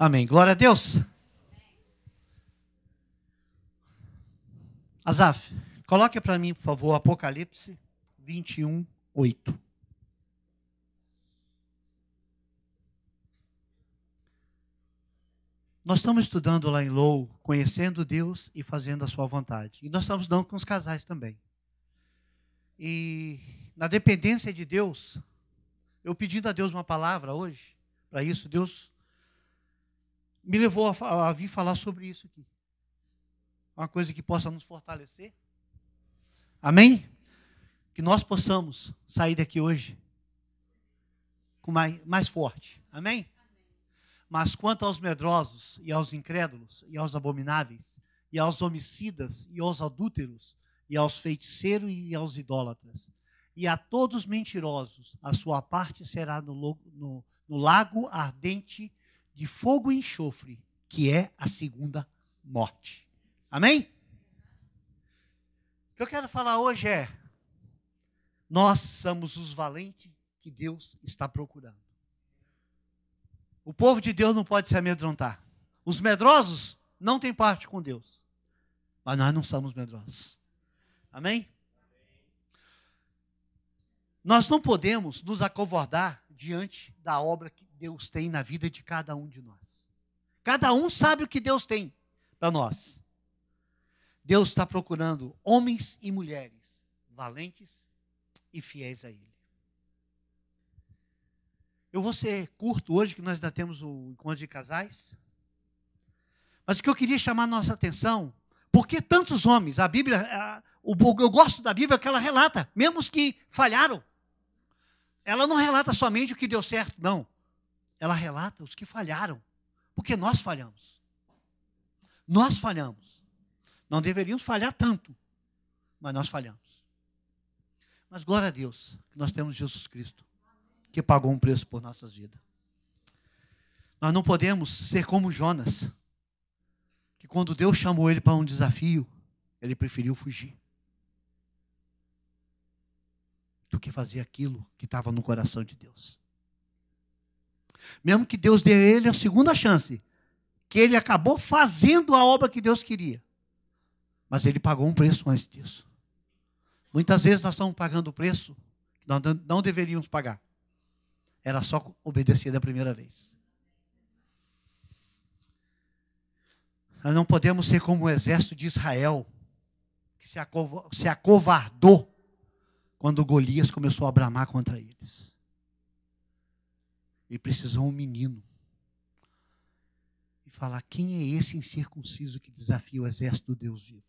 Amém. Glória a Deus. Azaf, coloque para mim, por favor, Apocalipse 21, 8. Nós estamos estudando lá em Lou, conhecendo Deus e fazendo a sua vontade. E nós estamos dando com os casais também. E na dependência de Deus, eu pedindo a Deus uma palavra hoje, para isso, Deus me levou a, a vir falar sobre isso aqui. Uma coisa que possa nos fortalecer. Amém? Que nós possamos sair daqui hoje com mais, mais forte. Amém? Mas quanto aos medrosos e aos incrédulos e aos abomináveis e aos homicidas e aos adúlteros e aos feiticeiros e aos idólatras e a todos mentirosos, a sua parte será no, no, no lago ardente de fogo e enxofre, que é a segunda morte. Amém? O que eu quero falar hoje é: nós somos os valentes que Deus está procurando. O povo de Deus não pode se amedrontar. Os medrosos não têm parte com Deus. Mas nós não somos medrosos. Amém? Nós não podemos nos acovardar diante da obra que Deus tem na vida de cada um de nós. Cada um sabe o que Deus tem para nós. Deus está procurando homens e mulheres valentes e fiéis a Ele. Eu vou ser curto hoje, que nós ainda temos o encontro de casais. Mas o que eu queria chamar a nossa atenção, por que tantos homens? A Bíblia, a, o, eu gosto da Bíblia que ela relata, mesmo os que falharam. Ela não relata somente o que deu certo, não ela relata os que falharam, porque nós falhamos. Nós falhamos. Não deveríamos falhar tanto, mas nós falhamos. Mas glória a Deus que nós temos Jesus Cristo, que pagou um preço por nossas vidas. Nós não podemos ser como Jonas, que quando Deus chamou ele para um desafio, ele preferiu fugir do que fazer aquilo que estava no coração de Deus. Mesmo que Deus dê a ele a segunda chance, que ele acabou fazendo a obra que Deus queria. Mas ele pagou um preço antes disso. Muitas vezes nós estamos pagando o preço que nós não deveríamos pagar. Era só obedecer da primeira vez. Nós não podemos ser como o exército de Israel, que se acovardou quando Golias começou a bramar contra eles. E precisou um menino. E falar: quem é esse incircunciso que desafia o exército do Deus vivo?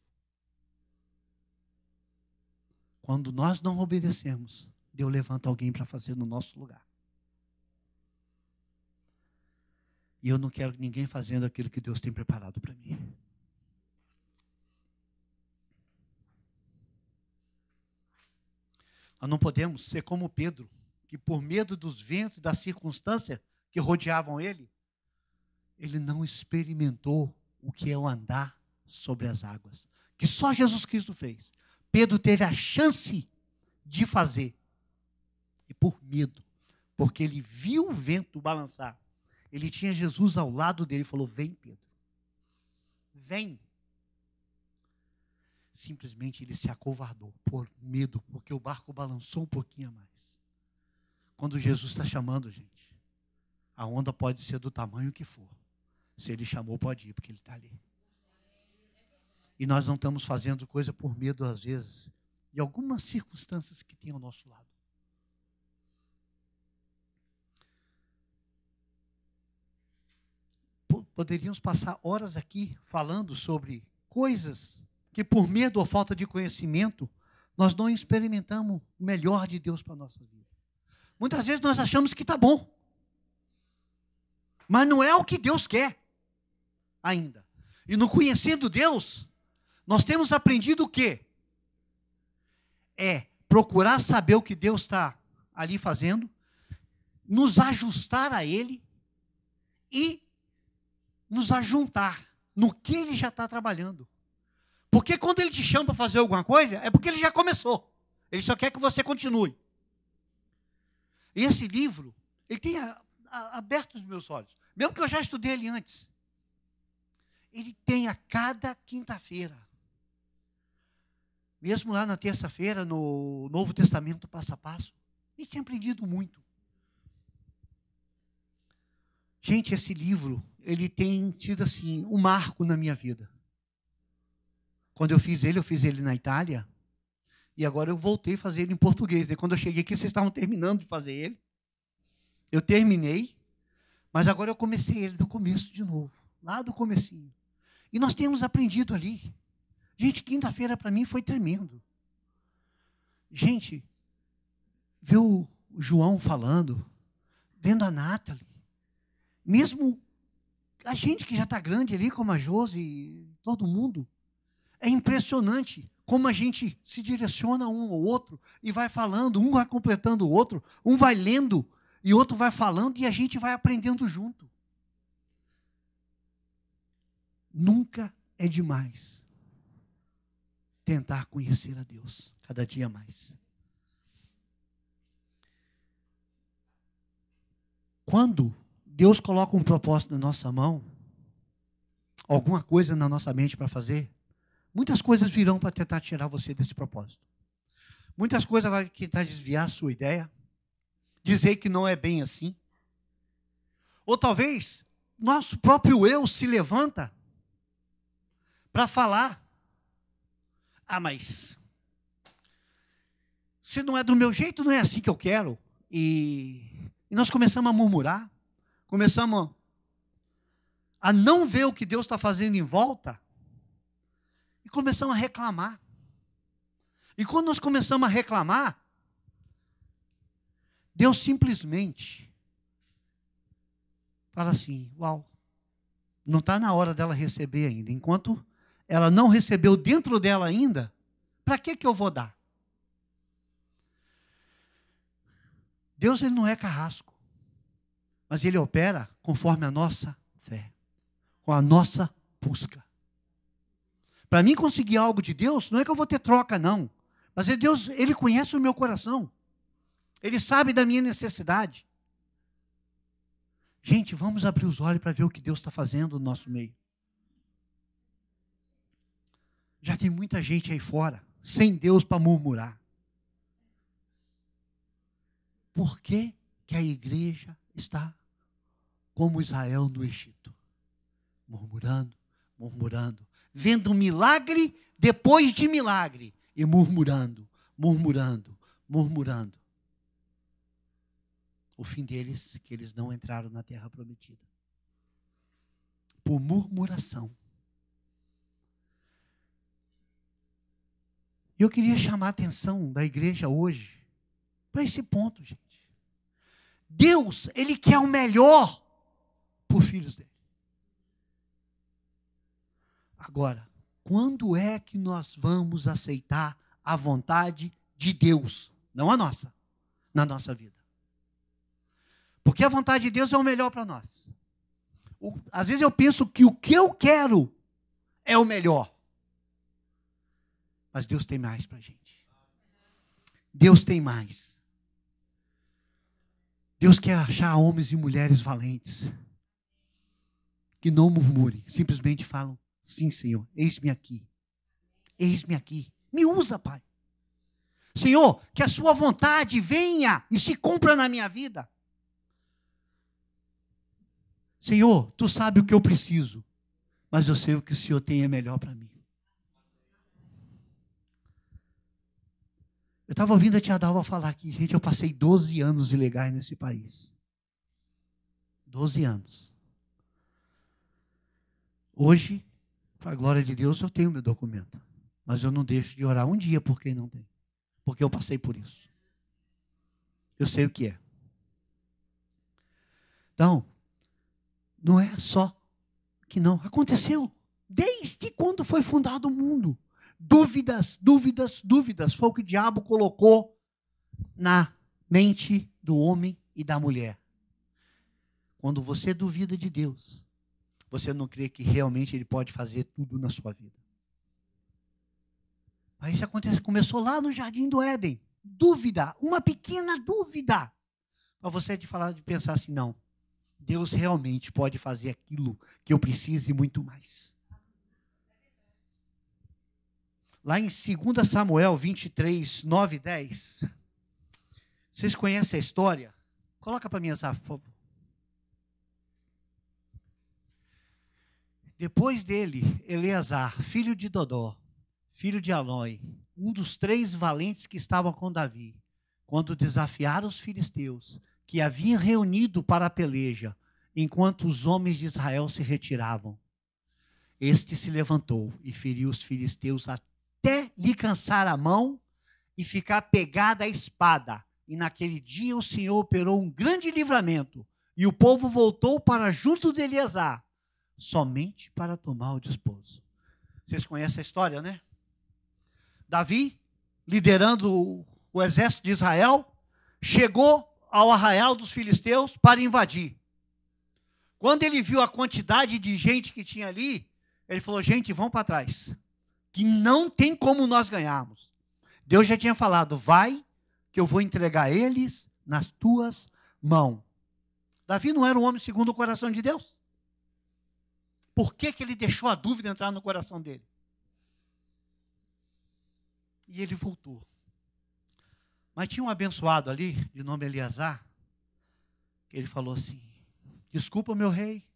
Quando nós não obedecemos, Deus levanta alguém para fazer no nosso lugar. E eu não quero ninguém fazendo aquilo que Deus tem preparado para mim. Nós não podemos ser como Pedro, que por medo dos ventos e das circunstâncias que rodeavam ele, ele não experimentou o que é o andar sobre as águas, que só Jesus Cristo fez. Pedro teve a chance de fazer, e por medo, porque ele viu o vento balançar. Ele tinha Jesus ao lado dele e falou: Vem, Pedro, vem. Simplesmente ele se acovardou por medo, porque o barco balançou um pouquinho a mais. Quando Jesus está chamando, gente, a onda pode ser do tamanho que for. Se ele chamou, pode ir, porque ele está ali. E nós não estamos fazendo coisa por medo, às vezes, de algumas circunstâncias que tem ao nosso lado. Poderíamos passar horas aqui falando sobre coisas que, por medo ou falta de conhecimento, nós não experimentamos o melhor de Deus para a nossa vida. Muitas vezes nós achamos que está bom. Mas não é o que Deus quer ainda. E no conhecendo Deus, nós temos aprendido o quê? É procurar saber o que Deus está ali fazendo, nos ajustar a Ele e nos ajuntar no que Ele já está trabalhando. Porque quando Ele te chama para fazer alguma coisa, é porque Ele já começou. Ele só quer que você continue. E esse livro, ele tem a, a, aberto os meus olhos, mesmo que eu já estudei ele antes. Ele tem a cada quinta-feira. Mesmo lá na terça-feira, no Novo Testamento passo a passo, e tinha aprendido muito. Gente, esse livro, ele tem tido assim um marco na minha vida. Quando eu fiz ele, eu fiz ele na Itália, e agora eu voltei a fazer ele em português. E quando eu cheguei aqui, vocês estavam terminando de fazer ele. Eu terminei, mas agora eu comecei ele do começo de novo, lá do comecinho. E nós temos aprendido ali. Gente, quinta-feira para mim foi tremendo. Gente, ver o João falando, vendo a Nathalie, mesmo a gente que já está grande ali, como a Josi, todo mundo, é impressionante como a gente se direciona um ao outro e vai falando, um vai completando o outro, um vai lendo e outro vai falando e a gente vai aprendendo junto. Nunca é demais tentar conhecer a Deus cada dia mais. Quando Deus coloca um propósito na nossa mão, alguma coisa na nossa mente para fazer, Muitas coisas virão para tentar tirar você desse propósito. Muitas coisas vão tentar desviar a sua ideia, dizer que não é bem assim. Ou talvez nosso próprio eu se levanta para falar: ah, mas se não é do meu jeito, não é assim que eu quero. E, e nós começamos a murmurar, começamos a não ver o que Deus está fazendo em volta e começamos a reclamar. E quando nós começamos a reclamar, Deus simplesmente fala assim: Uau, não está na hora dela receber ainda. Enquanto ela não recebeu dentro dela ainda, para que, que eu vou dar? Deus ele não é carrasco, mas ele opera conforme a nossa fé, com a nossa busca. Para mim conseguir algo de Deus, não é que eu vou ter troca, não. Mas é Deus, Ele conhece o meu coração. Ele sabe da minha necessidade. Gente, vamos abrir os olhos para ver o que Deus está fazendo no nosso meio. Já tem muita gente aí fora, sem Deus para murmurar. Por que, que a igreja está como Israel no Egito? Murmurando, murmurando, vendo milagre depois de milagre e murmurando, murmurando, murmurando. O fim deles que eles não entraram na terra prometida. Por murmuração. E eu queria chamar a atenção da igreja hoje para esse ponto, gente. Deus, ele quer o melhor por filhos dele. Agora, quando é que nós vamos aceitar a vontade de Deus, não a nossa, na nossa vida? Porque a vontade de Deus é o melhor para nós. O, às vezes eu penso que o que eu quero é o melhor. Mas Deus tem mais para a gente. Deus tem mais. Deus quer achar homens e mulheres valentes que não murmurem, simplesmente falam: Sim, Senhor, eis-me aqui. Eis-me aqui. Me usa, Pai. Senhor, que a sua vontade venha e se cumpra na minha vida. Senhor, tu sabe o que eu preciso, mas eu sei o que o Senhor tem é melhor para mim. Eu estava ouvindo a tia Dalva falar aqui, gente, eu passei 12 anos ilegais nesse país. 12 anos. Hoje, para a glória de Deus, eu tenho meu documento. Mas eu não deixo de orar um dia por quem não tem. Porque eu passei por isso. Eu sei o que é. Então, não é só que não. Aconteceu desde quando foi fundado o mundo. Dúvidas, dúvidas, dúvidas. Foi o que o diabo colocou na mente do homem e da mulher. Quando você duvida de Deus, você não crê que realmente Ele pode fazer tudo na sua vida. Mas isso acontece, começou lá no Jardim do Éden. Dúvida, uma pequena dúvida. Para você é de falar, de pensar assim, não. Deus realmente pode fazer aquilo que eu preciso e muito mais. Lá em 2 Samuel 23, 9 e 10. Vocês conhecem a história? Coloca para mim essa, por favor. Depois dele, Eleazar, filho de Dodó, filho de Alói, um dos três valentes que estavam com Davi, quando desafiaram os filisteus, que haviam reunido para a peleja, enquanto os homens de Israel se retiravam. Este se levantou e feriu os filisteus até lhe cansar a mão e ficar pegada a espada. E naquele dia o Senhor operou um grande livramento, e o povo voltou para junto de Eleazar somente para tomar o desposo. Vocês conhecem a história, né? Davi, liderando o exército de Israel, chegou ao arraial dos filisteus para invadir. Quando ele viu a quantidade de gente que tinha ali, ele falou: gente, vão para trás, que não tem como nós ganharmos. Deus já tinha falado: vai, que eu vou entregar eles nas tuas mãos. Davi não era um homem segundo o coração de Deus. Por que, que ele deixou a dúvida entrar no coração dele? E ele voltou. Mas tinha um abençoado ali, de nome Eleazar, que ele falou assim: Desculpa, meu rei,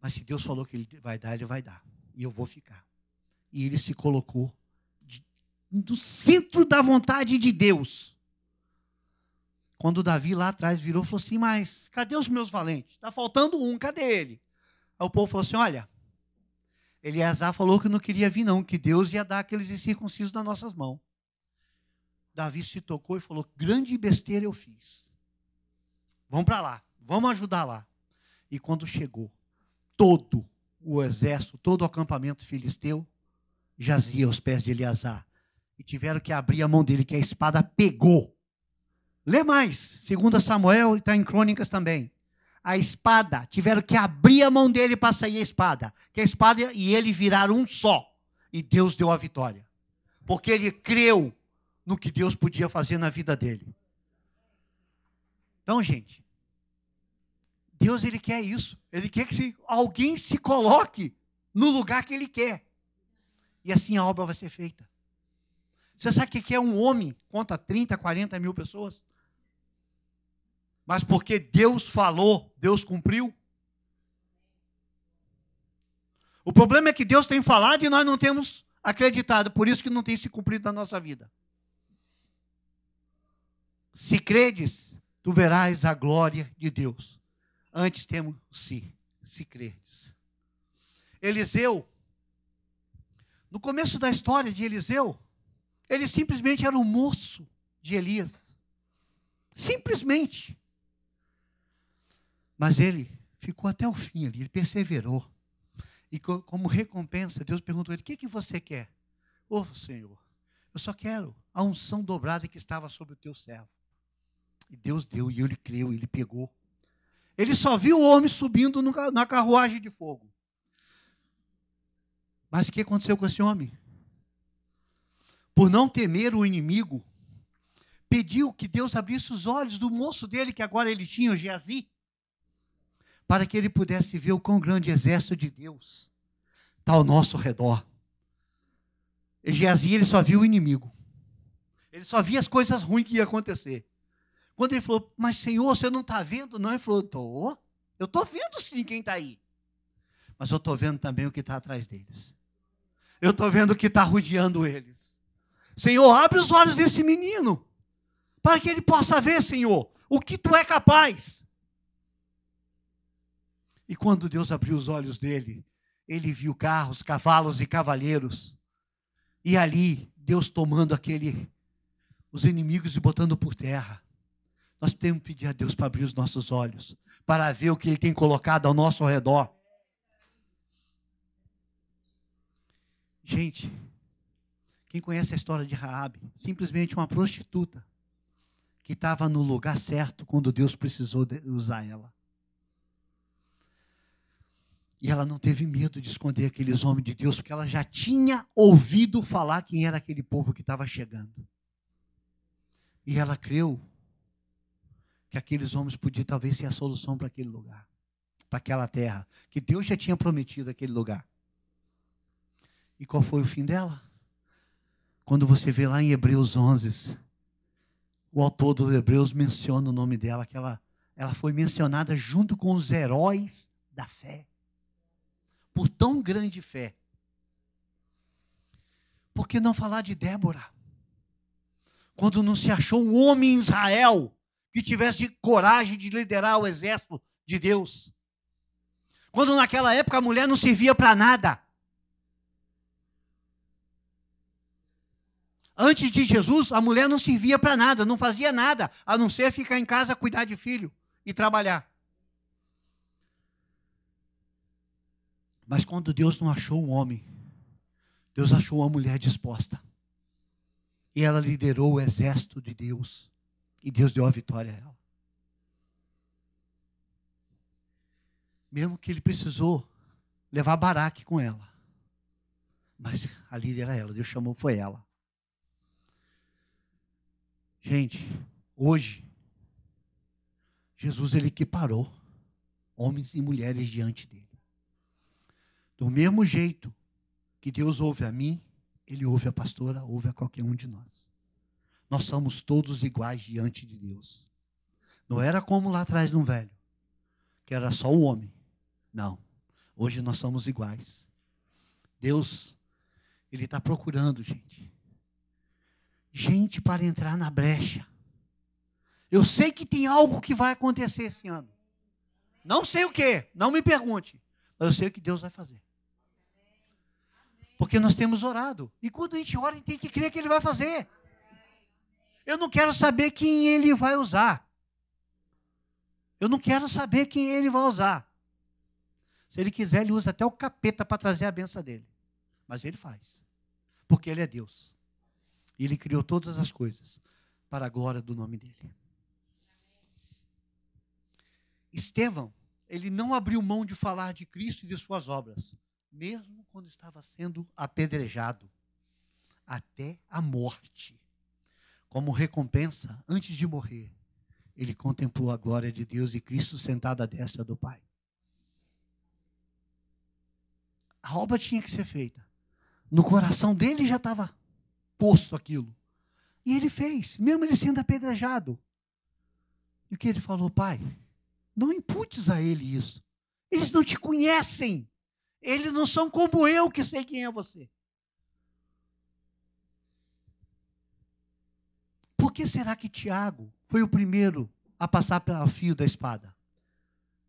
mas se Deus falou que ele vai dar, ele vai dar, e eu vou ficar. E ele se colocou no centro da vontade de Deus. Quando Davi lá atrás virou, falou assim: Mas cadê os meus valentes? Está faltando um, cadê ele? Aí o povo falou assim: olha, Eleazar falou que não queria vir, não, que Deus ia dar aqueles incircuncisos nas nossas mãos. Davi se tocou e falou: grande besteira eu fiz. Vamos para lá, vamos ajudar lá. E quando chegou, todo o exército, todo o acampamento filisteu jazia aos pés de Eleazar. E tiveram que abrir a mão dele, que a espada pegou. Lê mais, 2 Samuel e está em Crônicas também a espada, tiveram que abrir a mão dele para sair a espada. Que a espada e ele viraram um só. E Deus deu a vitória. Porque ele creu no que Deus podia fazer na vida dele. Então, gente, Deus ele quer isso. Ele quer que alguém se coloque no lugar que ele quer. E assim a obra vai ser feita. Você sabe o que é um homem contra 30, 40 mil pessoas? mas porque Deus falou, Deus cumpriu. O problema é que Deus tem falado e nós não temos acreditado, por isso que não tem se cumprido na nossa vida. Se credes, tu verás a glória de Deus. Antes temos se, se credes. Eliseu, no começo da história de Eliseu, ele simplesmente era um moço de Elias. Simplesmente. Mas ele ficou até o fim ali, ele perseverou. E como recompensa, Deus perguntou a ele: O que, que você quer? Ô oh, Senhor, eu só quero a unção dobrada que estava sobre o teu servo. E Deus deu, e ele creu, e ele pegou. Ele só viu o homem subindo na carruagem de fogo. Mas o que aconteceu com esse homem? Por não temer o inimigo, pediu que Deus abrisse os olhos do moço dele, que agora ele tinha, o Geazi, para que ele pudesse ver o quão grande exército de Deus está ao nosso redor. E Geazi, ele só viu o inimigo. Ele só via as coisas ruins que ia acontecer. Quando ele falou, mas Senhor, você não está vendo? Não, ele falou, estou. Eu estou vendo sim quem está aí. Mas eu estou vendo também o que está atrás deles. Eu estou vendo o que está rodeando eles. Senhor, abre os olhos desse menino. Para que ele possa ver, Senhor, o que tu é capaz. E quando Deus abriu os olhos dele, ele viu carros, cavalos e cavalheiros. E ali, Deus tomando aquele os inimigos e botando por terra. Nós temos que pedir a Deus para abrir os nossos olhos, para ver o que ele tem colocado ao nosso redor. Gente, quem conhece a história de Raabe? Simplesmente uma prostituta que estava no lugar certo quando Deus precisou usar ela. E ela não teve medo de esconder aqueles homens de Deus, porque ela já tinha ouvido falar quem era aquele povo que estava chegando. E ela creu que aqueles homens podiam talvez ser a solução para aquele lugar, para aquela terra, que Deus já tinha prometido aquele lugar. E qual foi o fim dela? Quando você vê lá em Hebreus 11, o autor dos Hebreus menciona o nome dela, que ela, ela foi mencionada junto com os heróis da fé por tão grande fé. Por que não falar de Débora? Quando não se achou um homem em Israel que tivesse coragem de liderar o exército de Deus. Quando naquela época a mulher não servia para nada. Antes de Jesus, a mulher não servia para nada, não fazia nada, a não ser ficar em casa, cuidar de filho e trabalhar. Mas quando Deus não achou um homem, Deus achou uma mulher disposta. E ela liderou o exército de Deus. E Deus deu a vitória a ela. Mesmo que ele precisou levar Baraque com ela. Mas a líder era ela, Deus chamou, foi ela. Gente, hoje, Jesus ele equiparou homens e mulheres diante dele. Do mesmo jeito que Deus ouve a mim, Ele ouve a pastora, ouve a qualquer um de nós. Nós somos todos iguais diante de Deus. Não era como lá atrás no velho, que era só o homem. Não. Hoje nós somos iguais. Deus, Ele está procurando, gente. Gente para entrar na brecha. Eu sei que tem algo que vai acontecer esse ano. Não sei o que, não me pergunte. Mas eu sei o que Deus vai fazer. Porque nós temos orado. E quando a gente ora, a gente tem que crer que Ele vai fazer. Eu não quero saber quem Ele vai usar. Eu não quero saber quem Ele vai usar. Se Ele quiser, Ele usa até o capeta para trazer a benção dele. Mas Ele faz. Porque Ele é Deus. E Ele criou todas as coisas para a glória do nome dEle. Estevão, ele não abriu mão de falar de Cristo e de suas obras mesmo quando estava sendo apedrejado, até a morte. Como recompensa, antes de morrer, ele contemplou a glória de Deus e Cristo sentado à destra do Pai. A obra tinha que ser feita. No coração dele já estava posto aquilo. E ele fez, mesmo ele sendo apedrejado. E o que ele falou, pai? Não imputes a ele isso. Eles não te conhecem. Eles não são como eu que sei quem é você. Por que será que Tiago foi o primeiro a passar pelo fio da espada?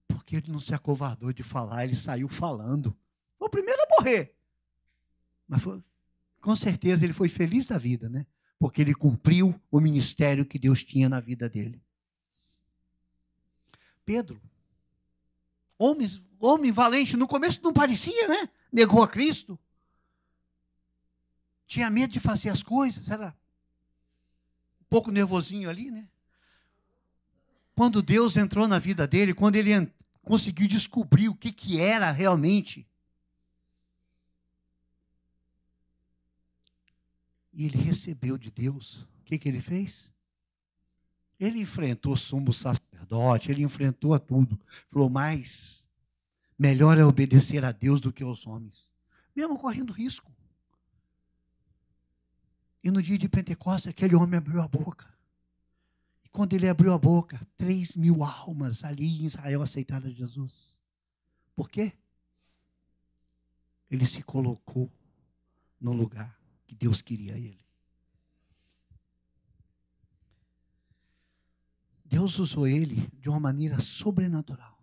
Porque ele não se acovardou de falar, ele saiu falando. Foi o primeiro a morrer. Mas foi, com certeza ele foi feliz da vida, né? Porque ele cumpriu o ministério que Deus tinha na vida dele. Pedro, homens homem valente. No começo não parecia, né? Negou a Cristo. Tinha medo de fazer as coisas, era um pouco nervosinho ali, né? Quando Deus entrou na vida dele, quando ele conseguiu descobrir o que, que era realmente, e ele recebeu de Deus, o que, que ele fez? Ele enfrentou o sumo sacerdote, ele enfrentou a tudo. Falou, mas Melhor é obedecer a Deus do que aos homens, mesmo correndo risco. E no dia de Pentecostes, aquele homem abriu a boca. E quando ele abriu a boca, três mil almas ali em Israel aceitaram Jesus. Por quê? Ele se colocou no lugar que Deus queria ele. Deus usou ele de uma maneira sobrenatural.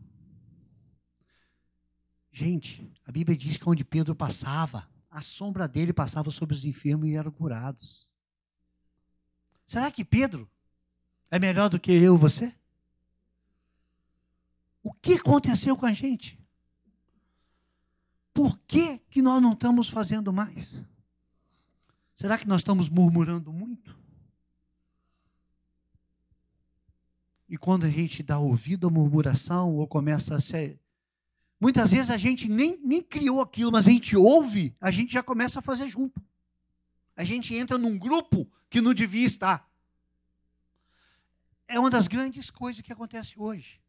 Gente, a Bíblia diz que onde Pedro passava, a sombra dele passava sobre os enfermos e eram curados. Será que Pedro é melhor do que eu e você? O que aconteceu com a gente? Por que, que nós não estamos fazendo mais? Será que nós estamos murmurando muito? E quando a gente dá ouvido à murmuração ou começa a se Muitas vezes a gente nem, nem criou aquilo, mas a gente ouve, a gente já começa a fazer junto. A gente entra num grupo que não devia estar. É uma das grandes coisas que acontece hoje.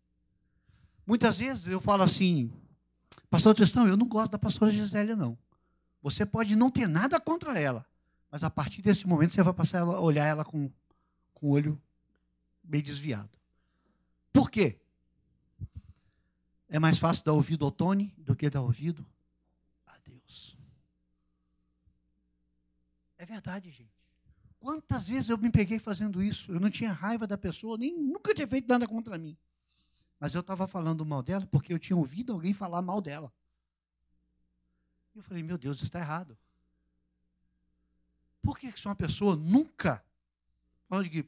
Muitas vezes eu falo assim, pastor Tristão, eu não gosto da pastora Gisélia não. Você pode não ter nada contra ela, mas a partir desse momento você vai passar a olhar ela com, com o olho bem desviado. Por quê? É mais fácil dar ouvido ao Tony do que dar ouvido a Deus. É verdade, gente. Quantas vezes eu me peguei fazendo isso? Eu não tinha raiva da pessoa, nem nunca tinha feito nada contra mim. Mas eu estava falando mal dela porque eu tinha ouvido alguém falar mal dela. E eu falei, meu Deus, está errado. Por que, que se uma pessoa nunca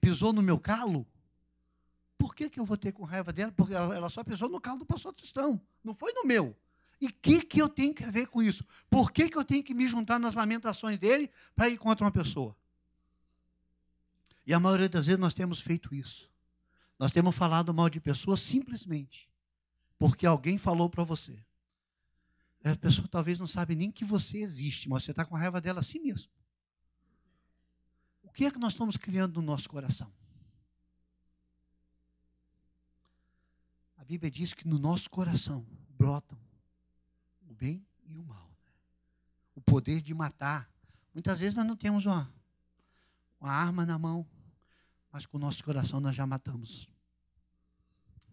pisou no meu calo, por que, que eu vou ter com raiva dela? Porque ela, só pensou no carro do pastor Tristão, não foi no meu. E o que, que eu tenho que ver com isso? Por que, que eu tenho que me juntar nas lamentações dele para ir contra uma pessoa? E a maioria das vezes nós temos feito isso. Nós temos falado mal de pessoas simplesmente porque alguém falou para você. A pessoa talvez não sabe nem que você existe, mas você está com raiva dela assim mesmo. O que é que nós estamos criando no nosso coração? A Bíblia diz que no nosso coração brotam o bem e o mal. Né? O poder de matar. Muitas vezes nós não temos uma, uma arma na mão, mas com o nosso coração nós já matamos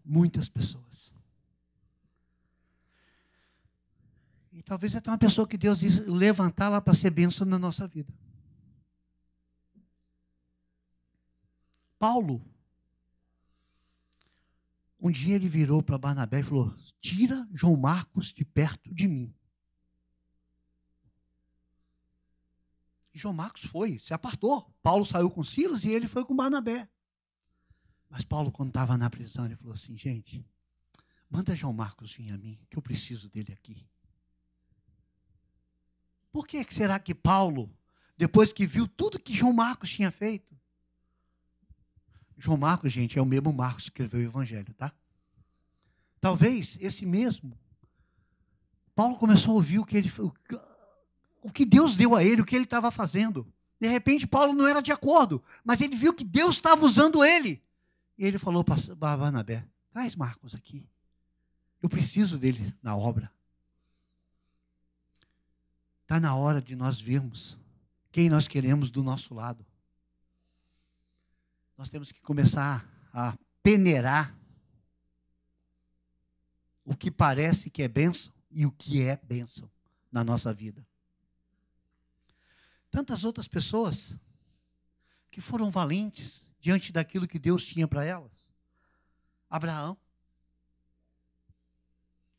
muitas pessoas. E talvez até uma pessoa que Deus diz levantar lá para ser bênção na nossa vida. Paulo um dia ele virou para Barnabé e falou: Tira João Marcos de perto de mim. E João Marcos foi, se apartou. Paulo saiu com Silas e ele foi com Barnabé. Mas Paulo, quando estava na prisão, ele falou assim: Gente, manda João Marcos vir a mim, que eu preciso dele aqui. Por que será que Paulo, depois que viu tudo que João Marcos tinha feito, João Marcos, gente, é o mesmo Marcos que escreveu o Evangelho, tá? Talvez esse mesmo. Paulo começou a ouvir o que ele, o que Deus deu a ele, o que ele estava fazendo. De repente, Paulo não era de acordo, mas ele viu que Deus estava usando ele. E ele falou para Barnabé: traz Marcos aqui. Eu preciso dele na obra. Está na hora de nós vermos quem nós queremos do nosso lado nós temos que começar a peneirar o que parece que é bênção e o que é bênção na nossa vida. Tantas outras pessoas que foram valentes diante daquilo que Deus tinha para elas. Abraão.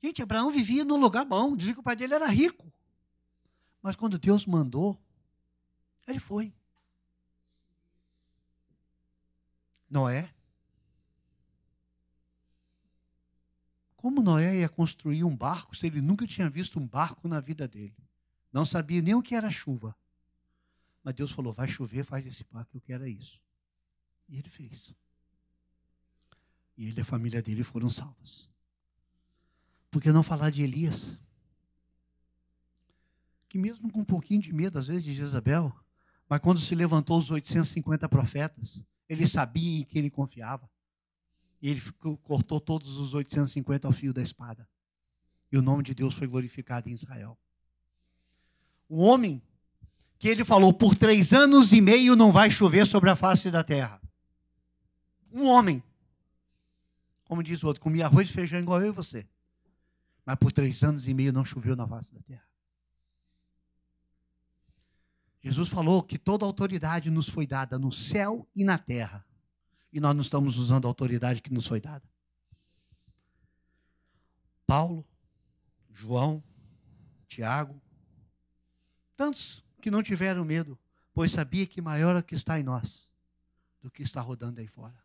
Gente, Abraão vivia num lugar bom, dizia que o pai dele era rico. Mas quando Deus mandou, ele foi. Noé. Como Noé ia construir um barco se ele nunca tinha visto um barco na vida dele? Não sabia nem o que era chuva. Mas Deus falou: vai chover, faz esse barco, eu quero é isso. E ele fez. E ele e a família dele foram salvas. Por que não falar de Elias? Que, mesmo com um pouquinho de medo, às vezes, de Jezabel, mas quando se levantou os 850 profetas, ele sabia em quem ele confiava. E ele ficou, cortou todos os 850 ao fio da espada. E o nome de Deus foi glorificado em Israel. O homem que ele falou, por três anos e meio não vai chover sobre a face da terra. Um homem. Como diz o outro, comia arroz e feijão igual eu e você. Mas por três anos e meio não choveu na face da terra. Jesus falou que toda autoridade nos foi dada no céu e na terra. E nós não estamos usando a autoridade que nos foi dada. Paulo, João, Tiago, tantos que não tiveram medo, pois sabia que maior é o que está em nós do que está rodando aí fora.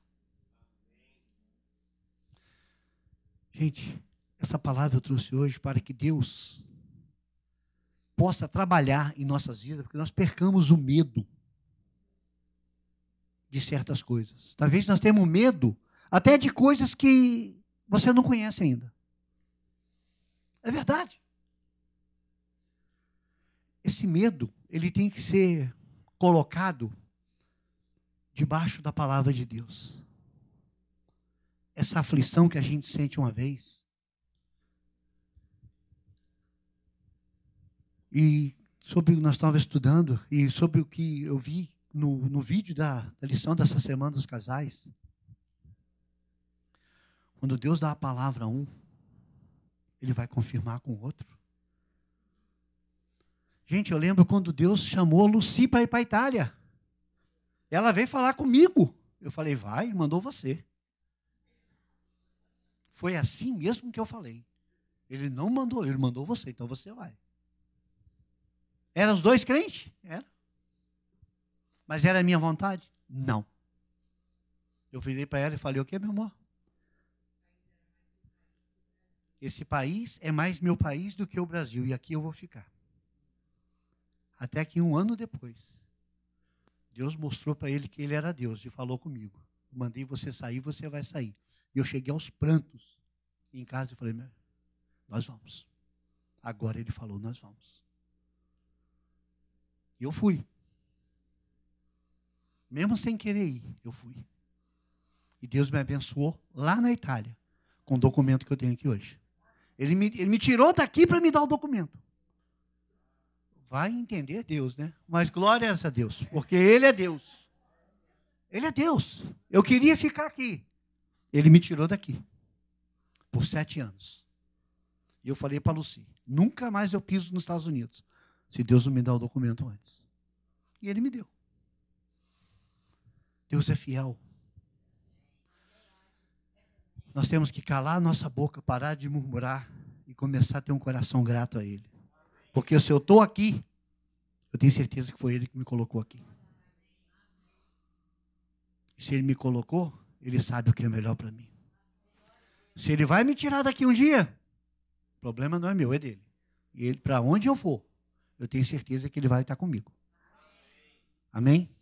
Gente, essa palavra eu trouxe hoje para que Deus possa trabalhar em nossas vidas, porque nós percamos o medo de certas coisas. Talvez nós temos medo até de coisas que você não conhece ainda. É verdade. Esse medo, ele tem que ser colocado debaixo da palavra de Deus. Essa aflição que a gente sente uma vez, E sobre o que nós estávamos estudando e sobre o que eu vi no, no vídeo da, da lição dessa semana dos casais, quando Deus dá a palavra a um, ele vai confirmar com o outro. Gente, eu lembro quando Deus chamou Luci para ir para a Itália. Ela veio falar comigo. Eu falei, vai, mandou você. Foi assim mesmo que eu falei. Ele não mandou, ele mandou você, então você vai. Eram os dois crentes? Era. Mas era a minha vontade? Não. Eu virei para ela e falei: O que, meu amor? Esse país é mais meu país do que o Brasil, e aqui eu vou ficar. Até que um ano depois, Deus mostrou para ele que ele era Deus e falou comigo: Mandei você sair, você vai sair. E eu cheguei aos prantos em casa e falei: Nós vamos. Agora ele falou: Nós vamos. E eu fui. Mesmo sem querer ir, eu fui. E Deus me abençoou lá na Itália, com o documento que eu tenho aqui hoje. Ele me, ele me tirou daqui para me dar o documento. Vai entender Deus, né? Mas glórias a Deus, porque Ele é Deus. Ele é Deus. Eu queria ficar aqui. Ele me tirou daqui. Por sete anos. E eu falei para Luci, Lucy: nunca mais eu piso nos Estados Unidos se Deus não me dá o documento antes. E ele me deu. Deus é fiel. Nós temos que calar nossa boca, parar de murmurar e começar a ter um coração grato a Ele. Porque se eu estou aqui, eu tenho certeza que foi Ele que me colocou aqui. se Ele me colocou, Ele sabe o que é melhor para mim. Se Ele vai me tirar daqui um dia, o problema não é meu, é dele. E Ele, para onde eu for, eu tenho certeza que Ele vai estar comigo. Amém?